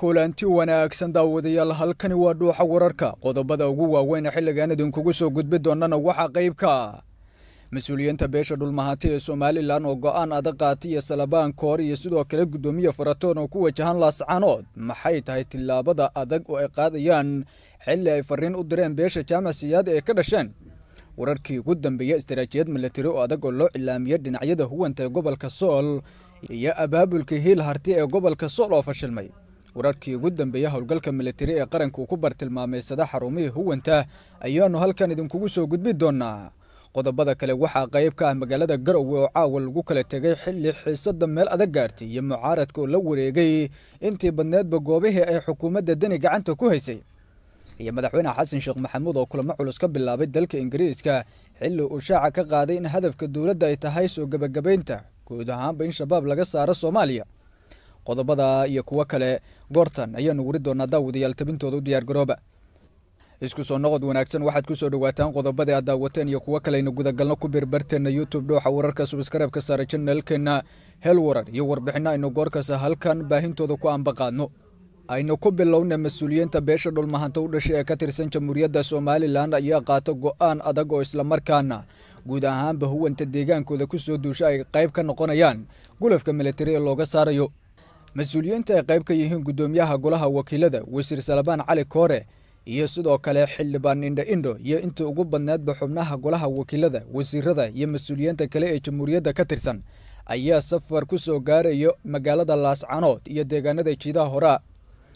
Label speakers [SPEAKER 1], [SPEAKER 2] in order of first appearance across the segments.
[SPEAKER 1] kulanti wanaagsan daawadayaal halkani waa dhuuxa wararka qodobada ugu waaweyna xilligan idinkugu soo gudbi doonana waxaa ka ah mas-uuliyiinta beesha dhulmahati ee somalilan oo go-aan adag qaatay iyo salabaan koor iyo sidoo kale guddoomiye faratoon oo ku wajahan laascaanood maxay tahay tilaabada adag oo ay qaadayaan xilli ay fariin u direen beesha jaamacsiyaad ee ka dhasheen wararkii ugu dambeeya istaraajiyad milatari oo adag oo loo cilaamiyay dhinacyada huwanta ee gobolka sool iyo abaabulka hiil harti ee gobolka sool oo fashilmay wararkii ugu dambeeyay howlgalka milatari ee qaranka uu ku bartilmaameysada xarumihii huwanta ayaanu halkan idinkugu soo gudbi doonaa qodobada kale waxaa qayb ka ah magaalada garowe oo caawa lagu kala tegay xilli xiisadda meel adag gaartay iyo mucaaradka oo la wareegay intii badneedba goobihii ay xukuumadda deni gacanta ku haysay iyo madaxweyne xasan sheekh maxamuud oo kulamo culus ka bilaabay dalka ingiriiska xilli uu shaaca ka qaaday in hadafka dowladda ay tahay soo gebagabaynta guud ahaanba in shabaab laga saaro soomaaliya qodobada iyo kuwo kale goortan ayaanu wari doonaa daawadayaal tabintooda u diyaargarooba isku soo noqod wanaagsan waxaad ku soo dhawaataan qodobada aad daawateen iyo kuwo kaleynu gudagalno ku beerbarteena youtube dhooxa wararka subskareebka saare janaalkeena hel warar iyo warbixino aynu goorkasta halkan baahintooda ku ambaqaadno aynu ku bilowna mas-uuliyiinta beesha dhulmahanta u dhashay ee ka tirsan jamhuuriyadda somalilan ayaa qaato go-aan adag oo islamarkaana guud ahaanba huwanta deegaankooda kusoo duusha ay qayb ka noqonayaan gulafka militari ee looga saarayo mas-uuliyiinta ay qayb ka yihiin guddoomiyaha golaha wakiilada wasiir salabaan cali koore iyo sidoo kale xildhibaan indho indho iyo intii ugu badneedba xubnaha golaha wakiilada wasiirada iyo mas-uuliyiinta kale ee jamhuuriyadda ka tirsan ayaa safar ku soo gaarayo magaalada laascanood iyo deegaanada jiidaha horaa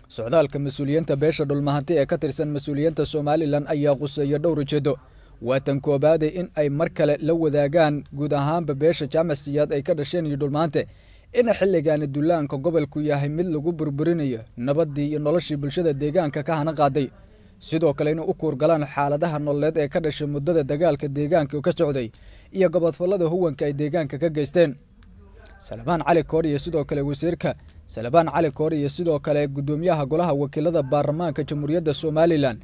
[SPEAKER 1] socdaalka mas-uuliyiinta beesha dhulmahanti ee ka tirsan mas-uuliyiinta somalilan ayaa quseeya dhowr ujeedo tan koobaaday in ay mar kale la wadaagaan guud ahaanba beesha jaamac siyaad ay ka dhasheen iyo dhulmahante in xilligaani dullaanka gobolku yahay mid lagu burburinayo nabaddii iyo noloshii bulshada deegaanka ka hana qaaday sidoo kale inay u kuurgalaan xaaladaha nololeed ee ka dhashay muddada dagaalka deegaanka ka socday iyo gobodfallada huwanka ay deegaanka ka geysteen salbaan cali koor iyo sidoo kale wasiirka salbaan cali koor iyo sidoo kale guddoomiyaha golaha wakiilada baarlamaanka jamhuuriyadda somalilan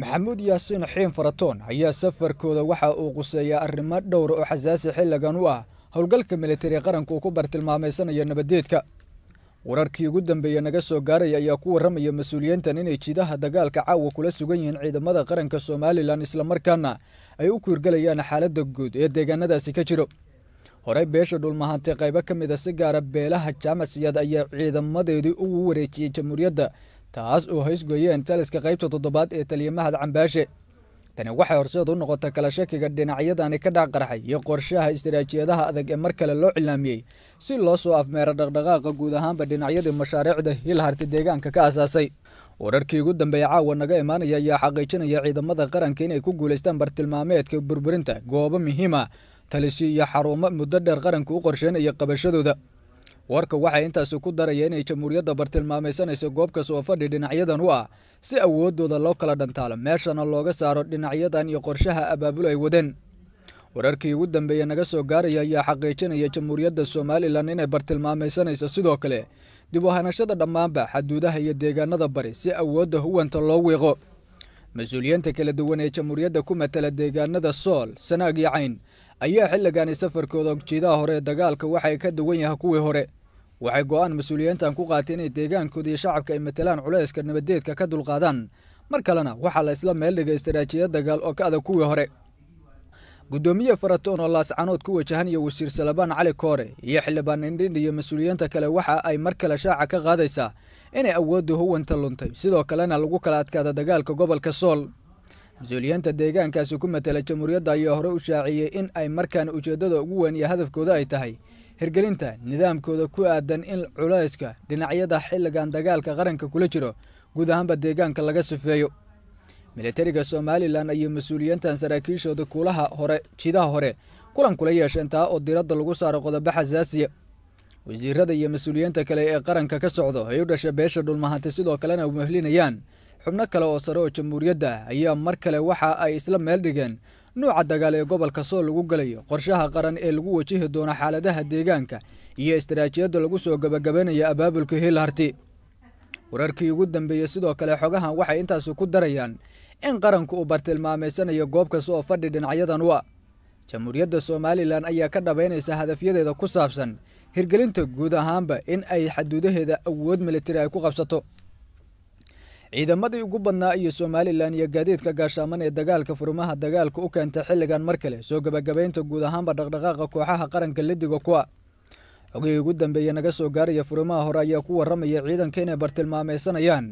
[SPEAKER 1] maxamuud yaasiin xiin faratoon ayaa safarkooda waxa uu quseeyaa arrimo dhowr ah oo xasaasi xilligan u ah howlgalka militari ee qaranku uu ku bartilmaameysanayo nabadeedka wararkii ugu dambeeya naga soo gaaraya ayaa ku warramaya mas-uuliyiintan inay jidaha dagaalka caawa kula sugan yihiin ciidamada qaranka somalilan islamarkaana ay u kuirgalayaan xaaladda guud ee deegaanadaasi ka jiro horey beesha dhulmahantay qaybo ka mid a ah si gaara beelaha jaamacsiyad ayaa ciidamadeedii ugu wareejiyey jamhuuriyadda taas oo haysgoyeen taliska qaybta toddobaad ee taliyamahad cambaashe tani waxay horseed u noqotay kala shakiga dhinacyadani ka dhaaqqarxay iyo qorshaha istaraatiijiyadaha adag ee mar kale loo cilnaamiyey si loo soo afmeero dhaqdhaqaaqa guud ahaanba dhinacyadii mashaariicda hilharti deegaanka ka asaasay wararkii ugu dambeeya caawa naga imaanaya ayaa xaqiijinaya ciidamada qaranka inay ku guulaystaan bartilmaameedka burburinta goobo muhiima talisi iyo xarumo muddo dheer qaranka u qorsheenaya qabashadooda warka waxay intaasi ku daraya inay jamhuuriyadda bartilmaamaysanayso goob ka soo fadhi dhinacyadan u ah si awooddooda loo kala dhantaalo meeshana looga saaro dhinacyadan iyo qorshaha abaabul ay wadeen wararkii ugu dambeeya naga soo gaaraya ayaa xaqiijinaya jamhuuriyadda somalilan inay bartilmaamaysanayso sidoo kale dib u hanashada dhammaanba xaduudaha iyo deegaanada bari si awoodda huwanta loo wiiqo mas-uuliyiinta kala duwan ee jamhuuriyadda ku matala deegaanada sool sanaag iyo cayn ayaa xilligaani safarkooda jiidaha hore ee dagaalka waxay ka duwan yahay kuwii hore waxay go-aan mas-uuliyiintan ku qaatay inay deegaankooda iyo shacabka ay matelaan culayska nabadeedka ka dulqaadaan mar kalena waxaa la isla meel dhigay istaraatiijiya dagaal oo ka adag kuwii hore guddoomiye faratoon oo laascanood ku wajahanaya wasiir salabaan cali koore iyo xildhibaan iyo mas-uuliyiinta kale waxa ay mar kale shaaca ka qaadaysaa inay awoodda huwanta luntay sidoo kalena lagu kala adkaada dagaalka gobolka sool mas-uuliyiinta deegaankaasi ku matela jamhuuriyadda ayaa hore u shaaciyey in ay markaan ujeeddada ugu weyn iyo hadafkooda ay tahay hirgelinta nidaamkooda ku aadan in culayska dhinacyada xilligan dagaalka qaranka kula jiro guud ahaanba deegaanka laga sifeeyo militariga somalilan ayay mas-uuliyiintan saraakiishooda kulaha hore jidaha hore kulan kula yeesheen taa oo diradda lagu saaro qodobaxa xasaasiya wasiirada iyo mas-uuliyiinta kale ee qaranka ka socdo ay u dhasha beesha dhulmahanta sidoo kalena mahlinayaan xubno kale oo sare oo jamhuuriyadda ayaa mar kale waxa ay isla meel dhigeen nuuca dagaal ee gobolka sool lagu gelayo qorshaha qaran ee lagu wajihi doono xaaladaha deegaanka iyo istaraatiijiyadda lagu soo gabagabaynaya abaabulka hiilharti wararkii ugu dambeeyey sidoo kale xogahan waxay intaasi ku darayaan in qaranku uu bartilmaameysanayo goob kasta oo fadhi dhinacyadan u a jamhuuriyadda somalilan ayaa ka dhabaynaysa hadafyadeeda ku saabsan hirgelinta guud ahaanba in ay xaduudaheeda awood militari ay ku qabsato ciidamadii ugu badnaa iyo somalilan iyo gaadiidka gaashaaman ee dagaalka furmaha dagaalka u keenta xilligan mar kale soo gabagabaynta guud ahaanba dhaqdhaqaaqa kooxaha qaranka ladiga kuwa xogihii ugu dambeeya naga soo gaaraya furimaha hore ayaa ku warramaya ciidanka inay bartilmaameysanayaan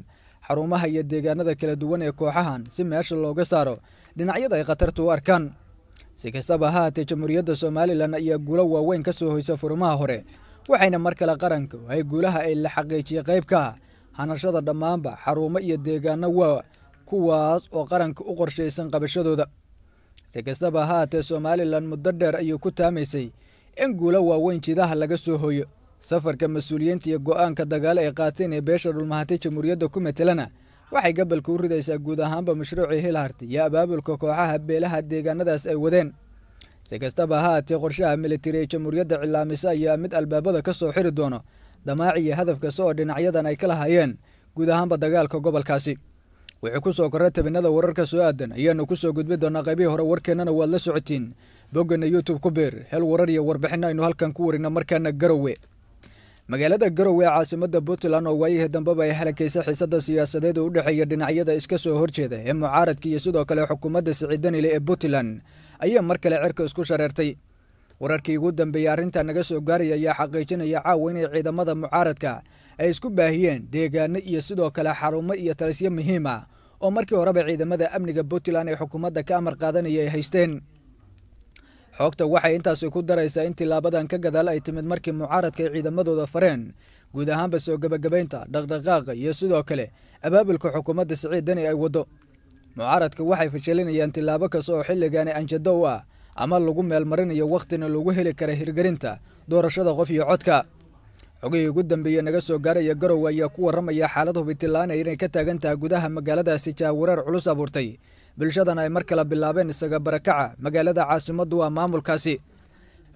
[SPEAKER 1] xarumaha iyo deegaanada kala duwan ee kooxahan si meesha looga saaro dhinacyada ay khatartu u arkaan si kastaba ha haatee jamhuuriyadda somalilan ayaa guulo waaweyn ka soo hoysa furimaha hore waxayna mar kale qaranka ay guulaha ay la xaqiijiyey qeyb hanashada dhammaanba xarumo iyo deegaano waa kuwaas oo qaranka u qorshaysan qabashadooda si kastaba haatee somalilan muddo dheer ayuu ku taamaysay in guulo waaweyn jidaha laga soo hooyo safarka mas-uuliyiinta iyo go-aanka dagaal ay qaateen ee beesha dhulmahanti jamhuuriyadda ku metelana waxay gabalka u ridaysaa guud ahaanba mashruucii hilharti iyo abaabulka kooxaha beelaha deegaanadaas ay wadeen si kastaba haatee qorshaha militari ee jamhuuriyadda cilaamisa ayaa mid albaabada ka soo xiri doono damaaciyo iyo kasta oo dhinacyadan ay ka lahaayeen guud ahaanba dagaalka gobolkaasi wixii ku soo korra tabinada wararka soo aadan ayaannu ku soo gudbi doonaa qaybihii hore warkeennana waad la socotiin bogganna youtube ku beer hel warar iyo warbixinna aynu halkan ku warino markaana garowe magaalada garowe ee caasimada puntland oo waayihii dambeba ay halakaysay xiisadda siyaasadeed oo u dhexeeya dhinacyada iska soo horjeeda ee mucaaradka iyo sidoo kale xukuumadda sicidanile ee puntland ayaa mar kale cirka isku shareertay wararkii ugu dambeeyey arrintan naga soo gaaraya ayaa xaqiijinaya caawa inay ciidamada mucaaradka ay isku baahiyeen deegaano iyo sidoo kale xarumo iyo talisyo muhiima ah oo markii horeba ciidamada amniga puntland ee xukuumadda ka amar qaadanaya ay haysteen xoogta waxay intaasi ku daraysaa in tilaabadan ka gadaal ay timid markii mucaaradka ay ciidamadooda fareen guud ahaanba soo gebagabaynta dhaqdhaqaaqa iyo sidoo kale abaabulka xukuumadda siciid dani ay waddo mucaaradka waxay fashilinayaan tilaabo kasta oo xilligaani anjado u ah ama lagu meelmarinayo wakhtina lagu heli kara hirgelinta doorashada qof iyo codka xogihii ugu dambeeye naga soo gaaraya garow ayaa ku waramaya xaalad hubitilaana inay ka taagan tahay gudaha magaaladaasi jaawareer culus abuurtay bulshadan ay mar kale bilaabeen isaga barakaca magaalada caasimadu waa maamulkaasi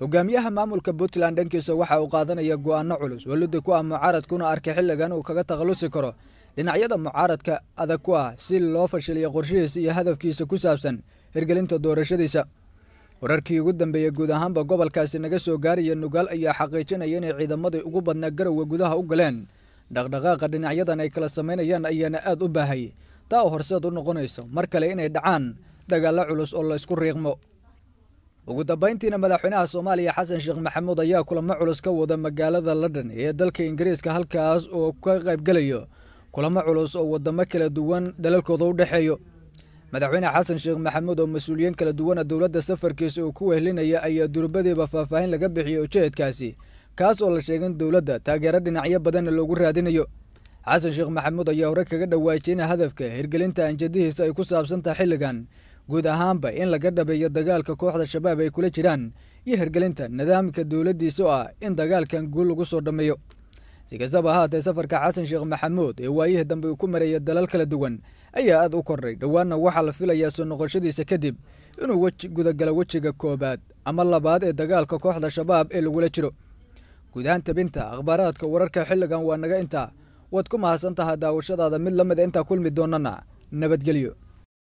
[SPEAKER 1] hogaamiyaha maamulka puntland dhankiisa waxa uu qaadanaya go culus walida ku ah mucaaradkuna arka xilligan uu kaga takhallusi karo dhinacyada mucaaradka adag ku ah si loo fashiliyo qorshihiisa iyo hadafkiisa ku saabsan hirgelinta doorashadiisa wararkii ugu dambeeyey guud ahaanba gobolkaasi naga soo gaaraya nugaal ayaa xaqiijinaya inay ciidamadii ugu badnaa garowga gudaha u galeen dhaqdhaqaaqa dhinacyadan ay kala samaynayaan ayaana aad u baahay taa oo horseed u noqonayso mar kale inay dhacaan dagaallo culus oo laysku riiqmo ugu dambayntiina madaxweynaha soomaaliya xasan sheekh maxamuud ayaa kulamo culus ka wada magaalada london ee dalka ingiriiska halkaas oo ka qaybgalayo kulamo culus oo wadamo kala duwan dalalkooda u dhexeeyo madaxweyne xasan sheekh maxamuud oo mas-uuliyiin kala duwana dowladda safarkiisa uu ku wehlinaya ayaa durbadiiba faahfaahin laga bixiyey ujeedkaasi kaas oo la sheegan dowladda taageero dhinacyo badanna loogu raadinayo xasan sheekh maxamuud ayaa hore kaga dhawaajiyena hadafka hirgelinta anjadihiisa ay ku saabsan tahay xilligan guud ahaanba in laga dhabeeyo dagaalka kooxda shabaab ay kula jiraan iyo hirgelinta nidaamka dowladdiisa oo ah in dagaalkan guul lagu soo dhammeeyo si kastaba ahaatee safarka xasan sheekh maxamuud ee waayihii dambe uu ku mareeyay dalal kala duwan ayaa aad u kordhay dhowaanna waxaa la filayaa soo noqoshadiisa kadib inuu gudagalo wejiga koowaad ama labaad ee dagaalka kooxda shabaab ee lagula jiro guud ahaan tabinta akhbaaraadka wararka xilligan waa naga intaa waad ku mahadsan mahadsantaha daawashadaada mid la mida ah intaa kulmi doonana nabadgelyo